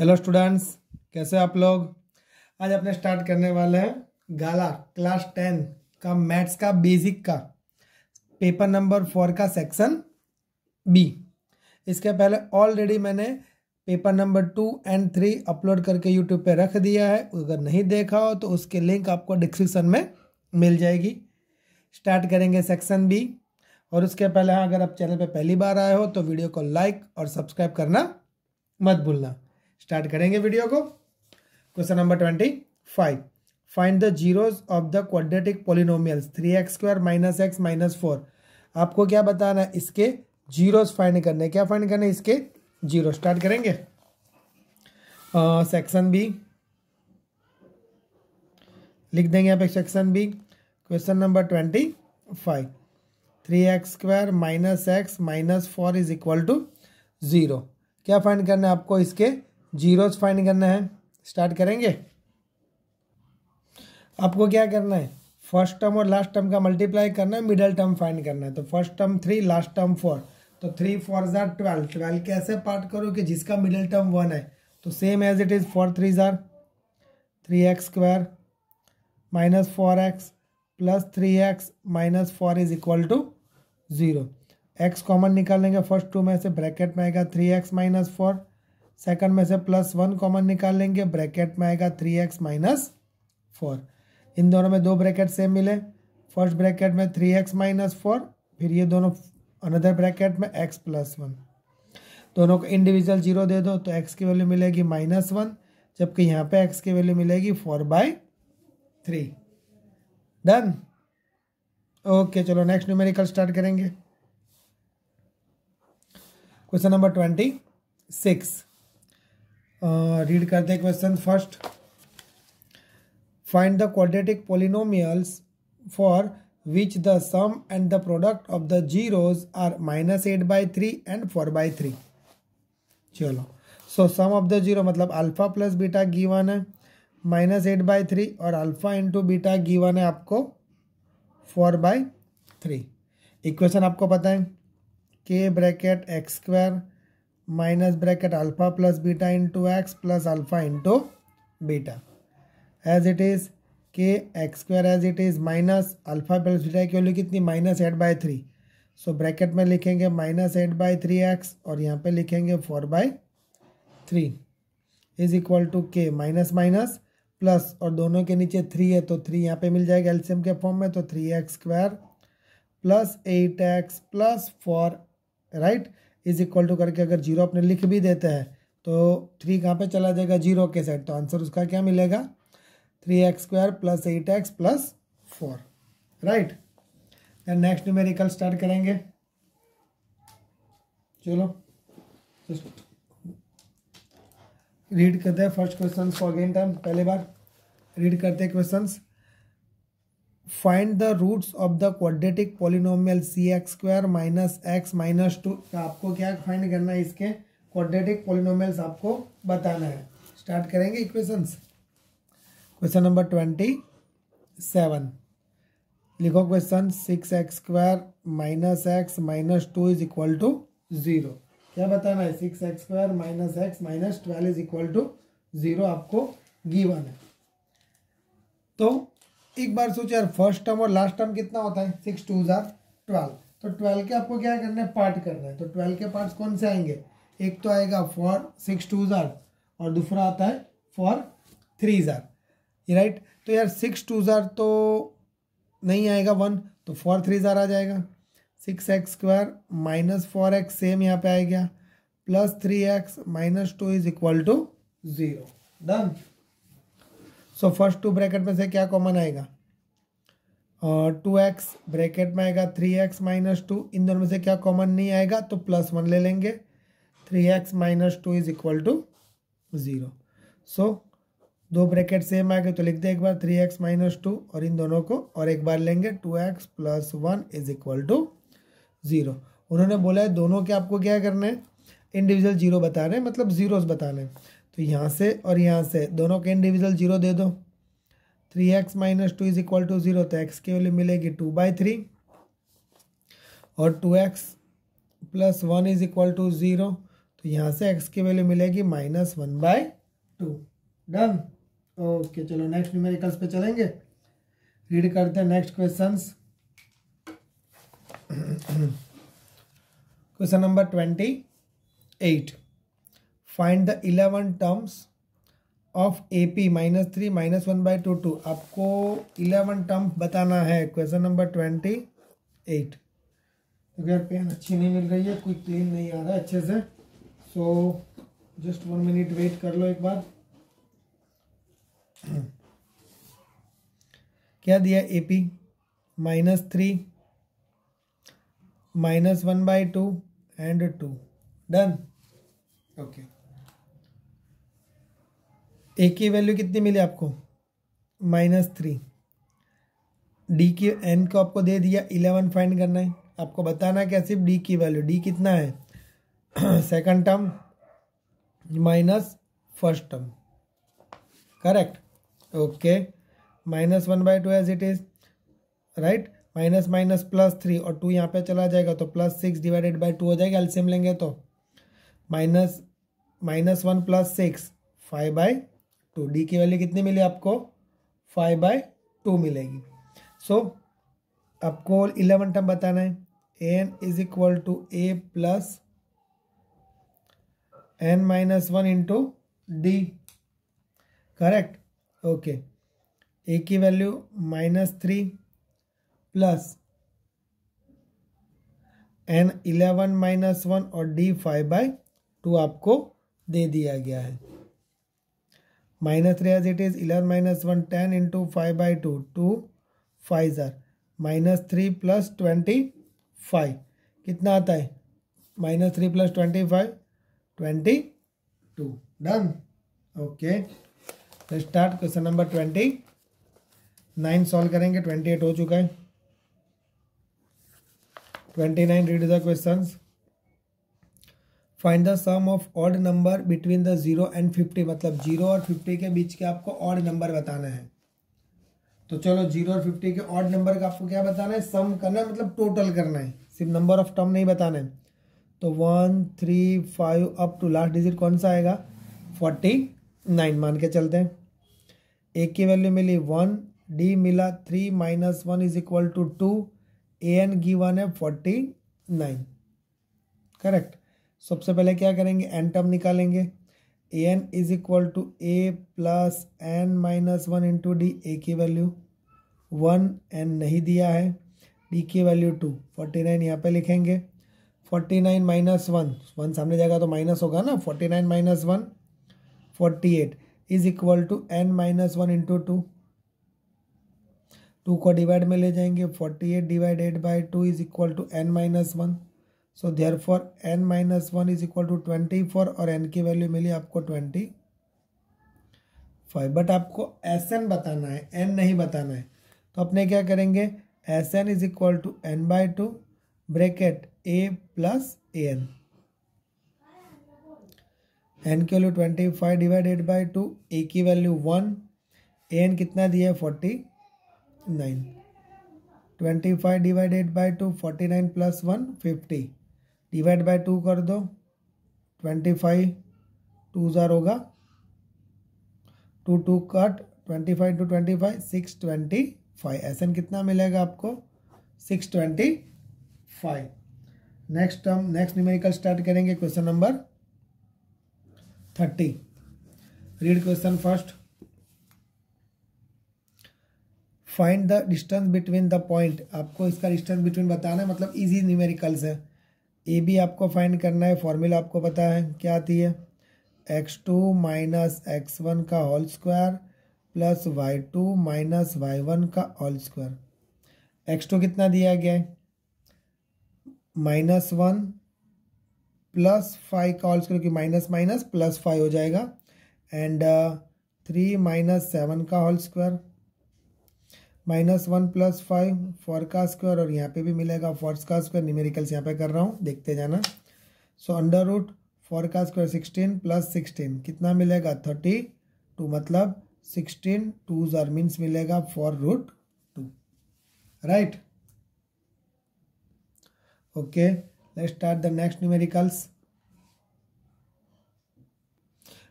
Hello students कैसे आप लोग आज अपने स्टार्ट करने वाले हैं गाला क्लास टेन का मैथ्स का बेसिक का पेपर नंबर फोर का सेक्शन बी इसके पहले ऑलरेडी मैंने paper number two and three upload करके यूट्यूब पे रख दिया है अगर नहीं देखा हो तो उसके लिंक आपको डिस्क्रिप्शन में मिल जाएगी स्टार्ट करेंगे सेक्शन बी और उसके पहले हाँ अगर आप चैनल पर पहली बार आए हो तो वीडियो को लाइक और सब्सक्राइब करना मत भूलना स्टार्ट करेंगे वीडियो को question number twenty five find the zeros of the quadratic polynomials three x square minus x minus four आपको क्या बताना है इसके जीरोज फाइंड करने क्या फाइंड करने इसके जीरो स्टार्ट करेंगे सेक्शन uh, बी लिख देंगे यहाँ पे section B question number twenty five three x square minus x minus four is equal to zero क्या फाइंड करना है आपको इसके जीरोज फाइंड करना है स्टार्ट करेंगे आपको क्या करना है फर्स्ट टर्म और लास्ट टर्म का मल्टीप्लाई करना है मिडल टर्म फाइंड करना है तो first term three last term four तो थ्री फोर ज़ार ट्वेल्व ट्वेल्व के ऐसे पार्ट करो कि जिसका मिडल टर्म वन है तो same as it is four three ज़ार three x square minus four x plus three x minus four is equal to zero x common निकाल लेंगे फर्स्ट टू में से ब्रैकेट में आएगा three x minus four second में से plus one common निकाल लेंगे ब्रैकेट में आएगा थ्री एक्स माइनस फोर इन दोनों में दो ब्रैकेट सेम मिले फर्स्ट ब्रैकेट में थ्री एक्स माइनस फोर फिर ये दोनों अनदर ब्रैकेट में एक्स प्लस वन दोनों को इंडिविजुअल जीरो दे दो तो एक्स की वैल्यू मिलेगी माइनस वन जबकि यहाँ पे एक्स की वैल्यू मिलेगी four by three done okay चलो नेक्स्ट न्यूमेरिकल स्टार्ट करेंगे question number twenty six read करते हैं question first find the quadratic polynomials for which the sum and the product of the zeros are minus eight by three and four by three चलो so sum of the zero मतलब alpha plus beta given है minus eight by three और alpha into beta given है आपको four by three equation आपको पता है के bracket x square minus bracket alpha plus beta into x plus alpha into beta as it is के x square as it is minus alpha plus beta की value कितनी minus eight by three so bracket में लिखेंगे minus eight by three x और यहाँ पे लिखेंगे four by three is equal to के माइनस माइनस प्लस और दोनों के नीचे थ्री है तो थ्री यहाँ पे मिल जाएगा एल्सियम के फॉर्म में तो three x square plus eight x plus four right is equal to करके अगर जीरो अपने लिख भी देते हैं तो थ्री कहाँ पे चला जाएगा जीरो के साइड तो आंसर उसका क्या मिलेगा three x square plus eight x plus four right next numerical start करेंगे चलो रीड करते हैं first question for gain time पहले बार रीड करते हैं questions find the roots of the quadratic polynomial C x square minus x minus two आपको क्या फाइंड करना है इसके क्वाड्रेटिक पॉलिनोमियल्स आपको बताना है स्टार्ट करेंगे equations question number twenty seven लिखो question six x square minus x minus two is equal to zero क्या बताना है six x square minus x minus twelve is equal to zero आपको given है तो एक बार सोचो यार फर्स्ट टर्म और लास्ट टर्म कितना होता है सिक्स टू ज़ार ट्वेल्व तो ट्वेल्व के आपको क्या करना है पार्ट करना है तो ट्वेल्व के पार्ट कौन से आएंगे एक तो आएगा फॉर सिक्स टू ज़ार और दूसरा आता है फॉर थ्री ज़ार राइट तो यार सिक्स टू ज़ार तो नहीं आएगा वन तो फॉर थ्री ज़ार आ जाएगा six x square minus four x same यहाँ पे आ गया plus three x minus two is equal to zero done so first two bracket में से क्या कॉमन आएगा टू एक्स ब्रैकेट में आएगा थ्री एक्स माइनस टू इन दोनों में से क्या कॉमन नहीं आएगा तो प्लस वन ले लेंगे three x minus two is equal to zero so दो ब्रैकेट सेम आएगा तो लिख दे एक बार थ्री एक्स माइनस टू और इन दोनों को और एक बार लेंगे two x plus one is equal to zero उन्होंने बोला है दोनों के आपको क्या करना है इंडिविजुअल जीरो बताने मतलब ज़ीरोस बताने तो यहाँ से और यहाँ से दोनों के इंडिविजुअल जीरो दे दो three x minus two is equal to zero तो एक्स की वैल्यू मिलेगी टू बाई थ्री और two x plus one is equal to zero तो यहाँ से एक्स की वैल्यू मिलेगी minus one by two done okay चलो नेक्स्ट न्यूमेरिकल्स पे चलेंगे रीड करते हैं next question question number twenty eight find the eleven terms of A P minus three minus one by two to आपको eleven terms बताना है question number twenty eight क्योंकि यार पेन अच्छी नहीं मिल रही है कोई क्लीन नहीं आ रहा है अच्छे से so just one minute wait कर लो एक बार क्या दिया A P minus three minus one by two and two done okay a की वैल्यू कितनी मिली आपको माइनस थ्री डी की एन को आपको दे दिया इलेवन फाइंड करना है आपको बताना क्या सिर्फ डी की वैल्यू डी कितना है second term minus first term correct okay minus one by two as it is right minus minus plus three और टू यहाँ पे चला जाएगा तो plus six divided by two हो जाएगा एल्सियम लेंगे तो minus minus one plus six five by two तो डी की वैल्यू कितनी मिली आपको फाइव बाई टू मिलेगी सो so, आपको इलेवन टर्म बताना है n is equal to a plus n minus one into d correct okay a की value minus three plus n eleven minus one और डी फाइव बाई टू आपको दे दिया गया है minus three as it is eleven minus one ten into five by two two five जर minus three plus twenty five कितना आता है minus three plus twenty five twenty two done okay start question number twenty nine solve करेंगे twenty eight हो चुका है twenty nine read the questions find the sum of odd number between the zero and fifty मतलब zero और fifty के बीच के आपको ऑड नंबर बताना है तो चलो जीरो और फिफ्टी के ऑड नंबर का आपको क्या बताना है सम करना है मतलब टोटल करना है सिर्फ नंबर ऑफ टर्म नहीं बताना है तो one three five up to last digit कौन सा आएगा फोर्टी नाइन मान के चलते हैं ए की वैल्यू मिली वन डी मिला three minus one is equal to two a n given है फोर्टी नाइन करेक्ट सबसे पहले क्या करेंगे एन टर्म निकालेंगे a n is equal to a plus n minus one into d a की value one N नहीं दिया है डी की वैल्यू टू फोर्टी नाइन यहाँ पर लिखेंगे forty nine minus one one सामने जाएगा तो माइनस होगा ना forty nine minus one forty eight is equal to n minus one into two two को डिवाइड में ले जाएंगे forty eight divided by two is equal to n minus one so therefore n minus one is equal to twenty four और n की value मिली आपको twenty five but आपको S n बताना है एन नहीं बताना है तो अपने क्या करेंगे S n is equal to n by two bracket a plus a n n की value twenty five divided by two a की वैल्यू वन ए एन कितना दिया है forty nine twenty five divided by two forty nine plus one fifty divide by two कर दो twenty five two ज़ार होगा two two cut twenty five two twenty five six twenty five S कितना मिलेगा आपको six twenty five next term next numerical start करेंगे question number thirty read question first find the distance between the point आपको इसका distance between बताना है मतलब easy numericals है ए बी आपको फाइंड करना है फॉर्मूला आपको पता है क्या आती है x two minus x one का whole square plus y two minus y one का होल स्क्वायर एक्स टू कितना दिया गया है माइनस वन प्लस फाइव का होल स्क्वायर क्योंकि माइनस माइनस प्लस फाइव हो जाएगा एंड थ्री माइनस सेवन का whole square minus one plus five four का स्क्वायर और यहाँ पे भी मिलेगा फोर्स का स्क्वायर न्यूमेरिकल्स यहाँ पे कर रहा हूँ देखते जाना सो अंडर रूट फोर का स्क्वायर सिक्सटीन प्लस सिक्सटीन कितना मिलेगा थर्टी टू मतलब सिक्सटीन टू जर मीन्स मिलेगा four root two right okay start the next numericals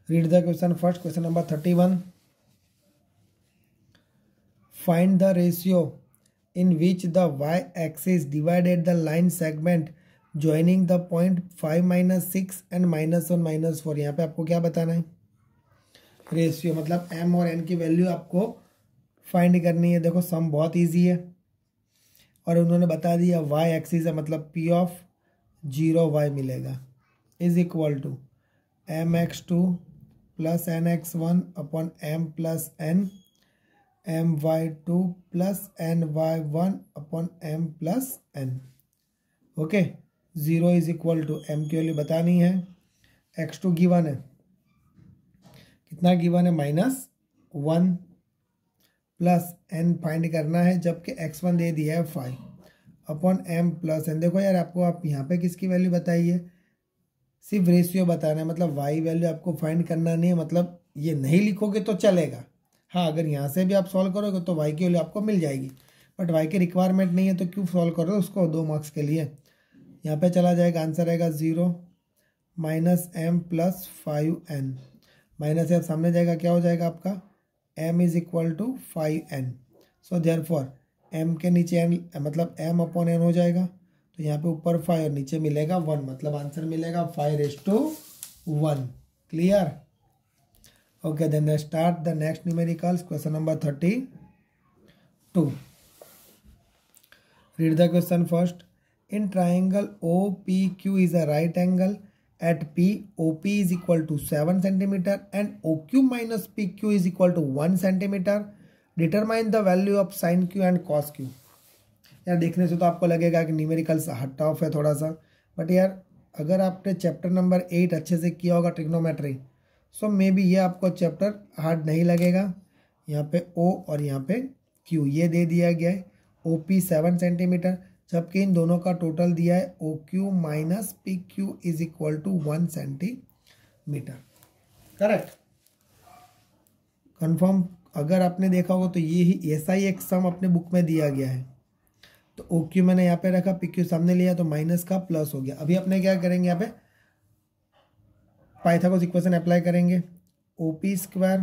read the question first question number thirty one Find the ratio in which the y-axis divided the line segment joining the point five minus six and minus one minus four यहाँ पे आपको क्या बताना है ratio मतलब m और n की value आपको फाइंड करनी है देखो सम बहुत ईजी है और उन्होंने बता दिया y एक्सिस है मतलब p ऑफ जीरो वाई मिलेगा is equal to m x two plus n x one upon m plus n m y two plus n y one upon m plus n okay zero is equal to m की value बतानी है x two given है कितना given है minus one plus n find करना है जबकि x one दे दिया है five upon m plus n देखो यार आपको आप यहाँ पे किसकी वैल्यू बताइए सिर्फ रेशियो बताना है मतलब वाई वैल्यू आपको फाइंड करना नहीं है मतलब ये नहीं लिखोगे तो चलेगा हाँ अगर यहाँ से भी आप सॉल्व करोगे तो वाई की वैल्यू आपको मिल जाएगी बट वाई की रिक्वायरमेंट नहीं है तो क्यों सॉल्व करो उसको दो मार्क्स के लिए यहाँ पे चला जाएगा आंसर आएगा zero minus m plus five n minus f सामने जाएगा क्या हो जाएगा आपका m is equal to five n so therefore m के नीचे एन मतलब एम अपॉन एन हो जाएगा तो यहाँ पे ऊपर फाइव और नीचे मिलेगा वन मतलब आंसर मिलेगा फाइव रेस to one clear Okay, then let's start the next numericals. Question number 32. Read the question first. In triangle OPQ is a right angle at P. OP is equal to 7 centimeter and OQ minus PQ is equal to 1 centimeter. Determine the value of sin Q and cos Q. यार देखने से तो आपको लगेगा कि numericals हट of है थोड़ा सा बट यार अगर आपने चैप्टर नंबर एट अच्छे से किया होगा ट्रिग्नोमेट्री सो मे बी ये आपको चैप्टर हार्ड नहीं लगेगा यहाँ पे ओ और यहाँ पे क्यू ये दे दिया गया है ओ पी सेवन सेंटीमीटर जबकि इन दोनों का टोटल दिया है O Q minus P Q is equal to one centimetre correct confirm अगर आपने देखा होगा तो ये ही ऐसा ही एक सम अपने बुक में दिया गया है तो ओ क्यू मैंने यहाँ पे रखा पी क्यू सामने लिया तो माइनस का प्लस हो गया अभी अपने क्या करेंगे यहाँ पे पाइथागोरस इक्वेशन अप्लाई करेंगे O P square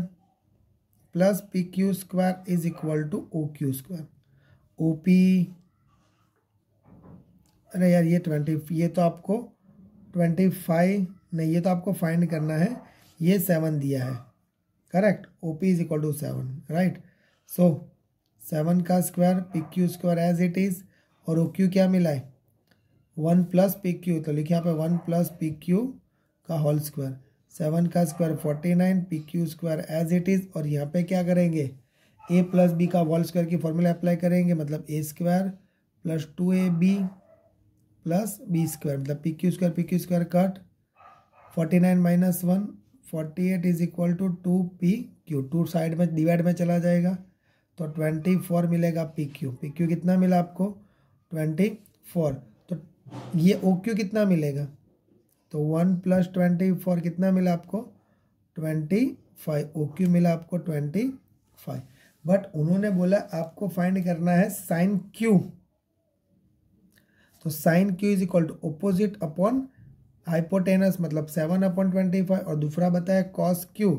plus P Q square is equal to O Q square O P अरे यार ये ट्वेंटी ये तो आपको ट्वेंटी फाइव नहीं ये तो आपको फाइंड करना है ये सेवन दिया है correct O P is equal to seven right so seven का square P Q square as it is और ओ क्यू क्या मिला है वन प्लस पी क्यू तो लिखिए यहाँ पे वन प्लस पी क्यू का होल स्क्वायर सेवन का square forty nine P Q square as it is और यहाँ पे क्या करेंगे ए प्लस बी का होल स्क्वायर की फॉर्मूला अप्लाई करेंगे मतलब a square plus two A b plus b square मतलब P Q square P Q square cut forty nine minus one forty eight is equal to two P Q two side में divide में चला जाएगा तो twenty four मिलेगा P Q P Q कितना मिला आपको ट्वेंटी फोर तो ये ओ क्यू कितना मिलेगा तो वन प्लस ट्वेंटी फोर कितना मिला आपको ट्वेंटी फाइव ओ क्यू मिला आपको ट्वेंटी फाइव बट उन्होंने बोला आपको फाइंड करना है साइन क्यू तो sine Q is equal to opposite upon hypotenuse मतलब सेवन अपॉन ट्वेंटी फाइव और दूसरा बताया cos Q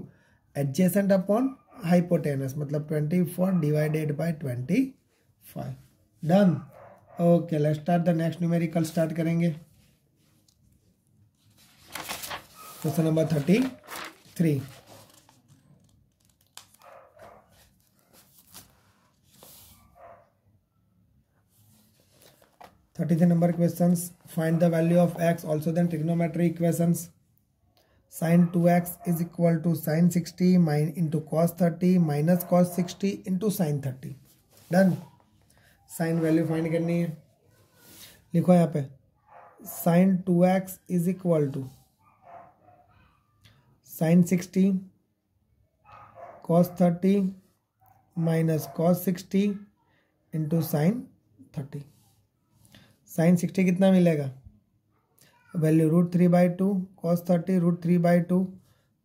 adjacent upon hypotenuse मतलब twenty four divided by twenty five done okay let start the next numerical start करेंगे question number thirty three thirty three number question find the value of x also then trigonometry equation sine two x is equal to sine sixty mine into cos thirty minus cos sixty into sine thirty done sine value find करनी है लिखो यहाँ पे sine two x is equal to sine sixty cos thirty minus cos sixty into sine thirty sine sixty कितना मिलेगा value root three by two cos thirty root three by two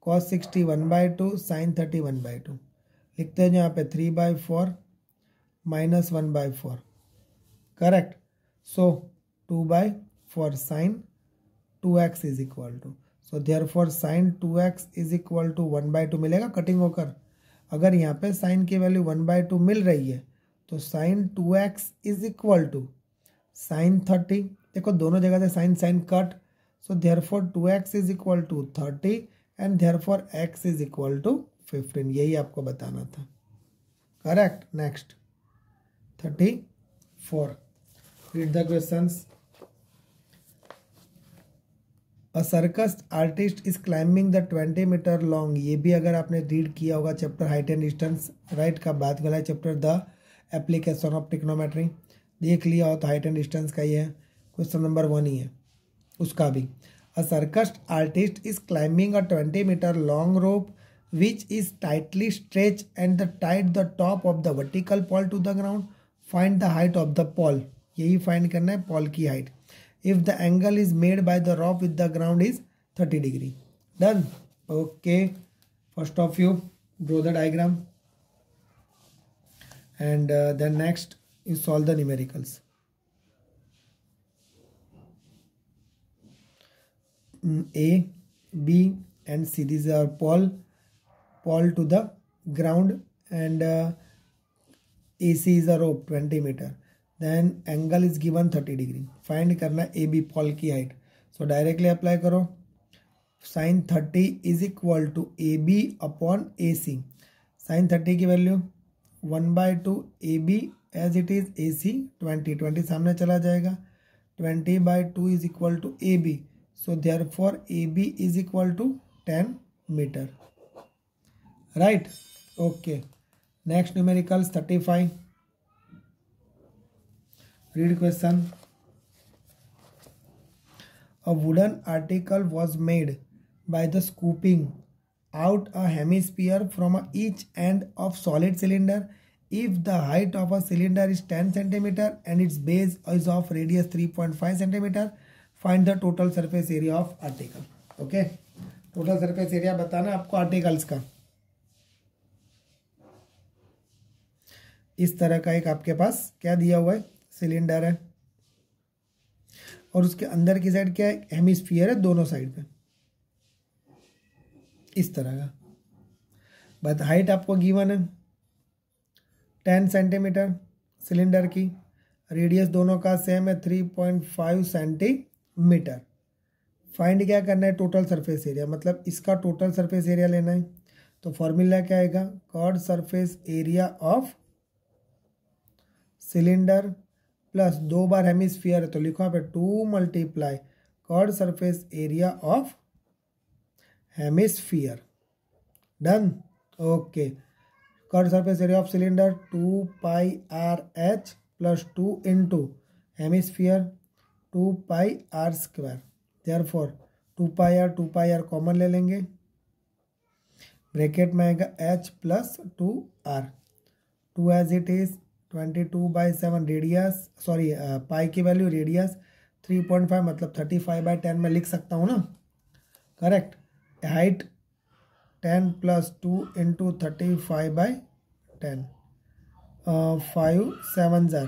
cos sixty one by two sine thirty one by two लिखते हैं यहाँ पे three by four minus one by four correct so two by four sine two x is equal to so therefore sine two x is equal to one by two मिलेगा cutting होकर अगर यहाँ पे sine की value one by two मिल रही है तो sine two x is equal to sine thirty देखो दोनों जगह से sine sine cut so therefore two x is equal to thirty and therefore x is equal to fifteen यही आपको बताना था correct next thirty four read the question a circus artist is climbing the twenty metre long ये भी अगर आपने read किया होगा chapter height and distance right का बात वाला chapter the application of trigonometry देख लिया हो तो हाइट एंड डिस्टेंस का ही है क्वेश्चन नंबर वन ही है उसका भी a circus artist is climbing a twenty metre long rope which is tightly stretch and the tight the top of the vertical pole to the ground find the height of the pole यही find करना है pole की height if the angle is made by the rope with the ground is 30 degree done okay first of you draw the diagram and uh, then next you solve the numericals mm, a b and c these are pole pole to the ground and uh, ac is a rope 20 meter then angle is given thirty degree find करना A B pole की height so directly apply करो sine thirty is equal to A B upon A C sine thirty की value one by two A B as it is A C twenty twenty सामने चला जाएगा twenty by two is equal to A B so therefore A B is equal to ten metre right okay next numericals thirty five read question a wooden article was made by the scooping out a hemisphere from a each end of solid cylinder if the height of a cylinder is ten centimetre and its base is of radius three point five centimetre find the total surface area of article okay total surface area बताना आपको articles का इस तरह का एक आपके पास क्या दिया हुआ है सिलेंडर है और उसके अंदर की साइड क्या है हेमिस्फीयर है दोनों साइड पे इस तरह का बट हाइट आपको गिवन है टेन सेंटीमीटर सिलेंडर की रेडियस दोनों का सेम है three point five centimetre find क्या करना है टोटल सरफेस एरिया मतलब इसका टोटल सरफेस एरिया लेना है तो फॉर्मूला क्या आएगा curved surface area of cylinder plus दो बार हेमिस्फीयर है तो लिखो यहाँ पे two multiply curved surface area of hemisphere done okay curved surface area of cylinder two pi r h plus two in two hemisphere two pi r square therefore two pi r two pi r common ले लेंगे bracket में आएगा h plus two r two as it is twenty two by seven radius sorry pi की value radius three point five मतलब thirty five by ten में लिख सकता हूँ ना correct height ten plus two into thirty five by ten five seven ज़ार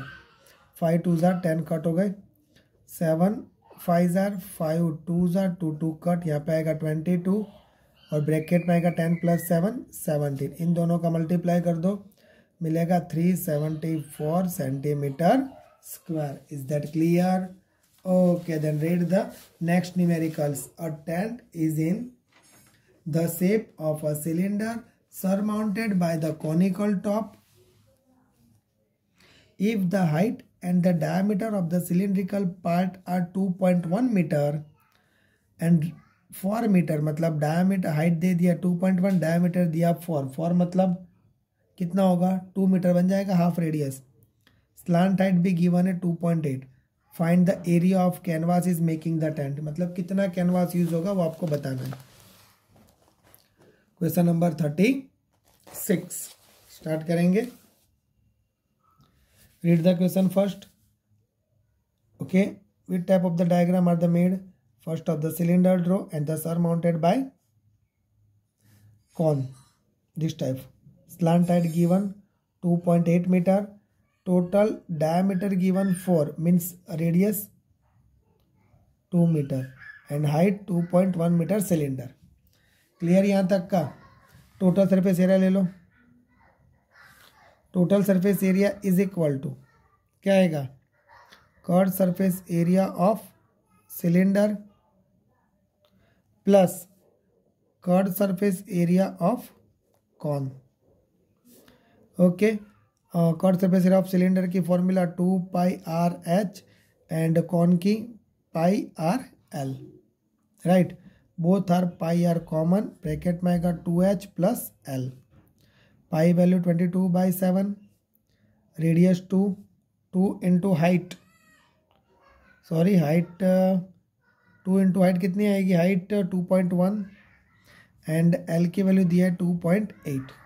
five two ज़ार ten cut हो गए सेवन फाइव ज़ार फाइव टू ज़ार टू टू कट यहाँ पे आएगा ट्वेंटी टू और ब्रैकेट में आएगा टेन प्लस सेवन सेवनटीन इन दोनों का मल्टीप्लाई कर दो मिलेगा three seventy four centimetre square is that clear okay then read the next numericals a tent is in the shape of a cylinder surmounted by the conical top if the height and the diameter of the cylindrical part are two point one metre and 4 metre मतलब diameter height दे दिया two point one diameter दिया 4 4 मतलब कितना होगा to metre बन जाएगा half radius slant height भी गिवन है two point eight find the area of canvas is making the tent मतलब कितना कैनवास यूज होगा वो आपको बताना है question number thirty six start करेंगे read the question first okay with type of the diagram are the made first of the cylinder draw and the surmounted by cone this type slant height given 2.8 meter total diameter given 4 means radius 2 meter and height 2.1 meter cylinder clear यहाँ तक का total surface area ले लो total surface area is equal to क्या आएगा curved surface area of cylinder plus curved surface area of cone okay surface area of cylinder की formula two pi r h and cone की pi r l right both are pi r common bracket में आएगा two h plus l pi value twenty two by seven radius two two into height sorry height two into height कितनी आएगी height two point one and l की value दी है two point eight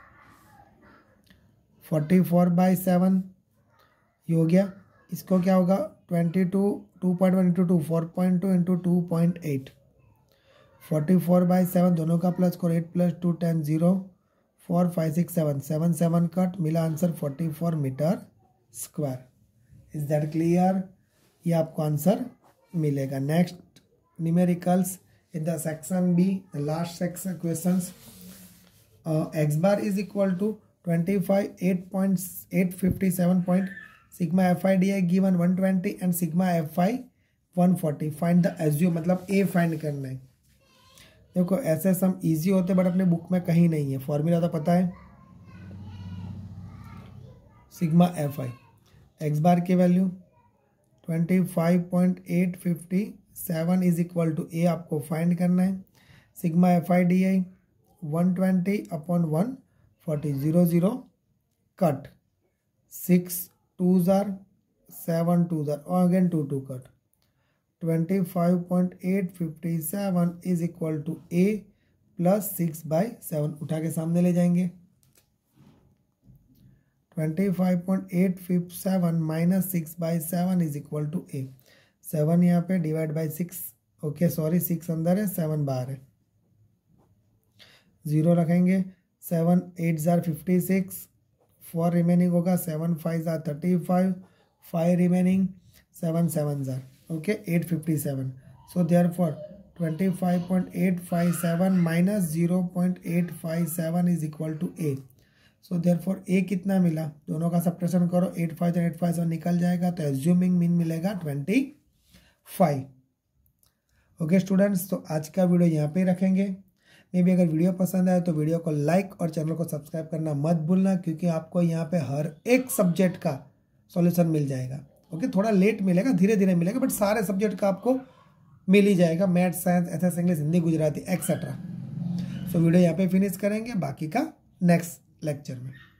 forty four by seven ये हो गया इसको क्या होगा twenty two two point one into two four point two into two point eight forty four by seven दोनों का प्लस करो eight plus two ten zero four five six seven seven seven cut मिला answer forty four metre square is that clear ये आपको answer मिलेगा next numericals in the section B last last section questions. Uh, x bar is twenty five eight point eight fifty seven point sigma f i d i given one twenty and sigma f i one forty find the एसयू मतलब a find करना है देखो ऐसे some easy होते but अपने book में कहीं नहीं है फॉर्मूला तो पता है sigma f i x bar की value twenty five point eight fifty seven is equal to ए आपको फाइंड करना है sigma f i d i one twenty upon one forty zero zero cut six two ज़ार seven two ज़ार और again two two cut twenty five point eight fifty seven is equal to a plus six by seven उठा के सामने ले जाएंगे twenty five point eight fifty seven minus six by seven is equal to a seven यहाँ पे divide by six okay sorry six अंदर है seven बाहर है ज़ीरो रखेंगे सेवन एट ज़ार फिफ्टी सिक्स फोर रिमेनिंग होगा सेवन फाइव ज़ार thirty five five remaining seven seven ज़ार okay eight fifty seven so therefore twenty five point eight five seven minus zero point eight five seven is equal to a so therefore a कितना मिला दोनों का subtraction करो eight five eight five seven निकल जाएगा तो assuming mean मिलेगा twenty five okay students तो आज का वीडियो यहाँ पे रखेंगे मे भी अगर वीडियो पसंद आए तो वीडियो को लाइक और चैनल को सब्सक्राइब करना मत भूलना क्योंकि आपको यहाँ पे हर एक सब्जेक्ट का सॉल्यूशन मिल जाएगा ओके थोड़ा लेट मिलेगा धीरे धीरे मिलेगा बट सारे सब्जेक्ट का आपको मिल ही जाएगा math science S S English Hindi Gujarati etcetera so video यहाँ पे फिनिश करेंगे बाकी का नेक्स्ट लेक्चर में